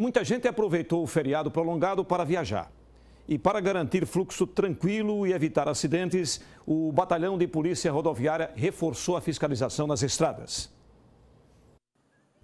Muita gente aproveitou o feriado prolongado para viajar. E para garantir fluxo tranquilo e evitar acidentes, o Batalhão de Polícia Rodoviária reforçou a fiscalização nas estradas.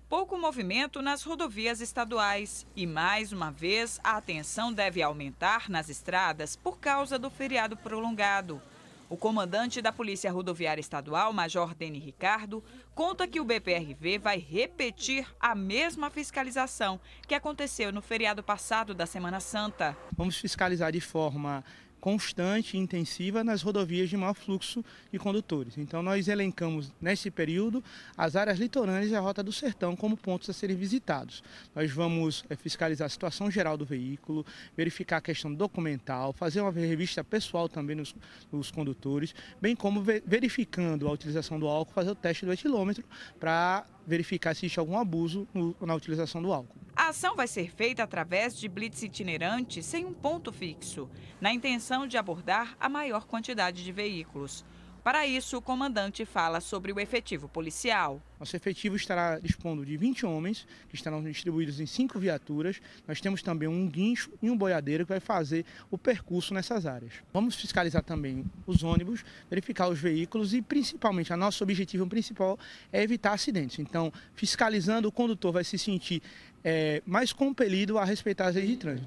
Pouco movimento nas rodovias estaduais. E mais uma vez, a atenção deve aumentar nas estradas por causa do feriado prolongado. O comandante da Polícia Rodoviária Estadual, Major Dene Ricardo, conta que o BPRV vai repetir a mesma fiscalização que aconteceu no feriado passado da Semana Santa. Vamos fiscalizar de forma constante e intensiva nas rodovias de maior fluxo de condutores. Então, nós elencamos nesse período as áreas litorâneas e a Rota do Sertão como pontos a serem visitados. Nós vamos eh, fiscalizar a situação geral do veículo, verificar a questão documental, fazer uma revista pessoal também nos, nos condutores, bem como verificando a utilização do álcool, fazer o teste do etilômetro para verificar se existe algum abuso na utilização do álcool. A ação vai ser feita através de blitz itinerante sem um ponto fixo, na intenção de abordar a maior quantidade de veículos. Para isso, o comandante fala sobre o efetivo policial. Nosso efetivo estará dispondo de 20 homens, que estarão distribuídos em cinco viaturas. Nós temos também um guincho e um boiadeiro que vai fazer o percurso nessas áreas. Vamos fiscalizar também os ônibus, verificar os veículos e, principalmente, o nosso objetivo principal é evitar acidentes. Então, fiscalizando, o condutor vai se sentir é, mais compelido a respeitar as leis de trânsito.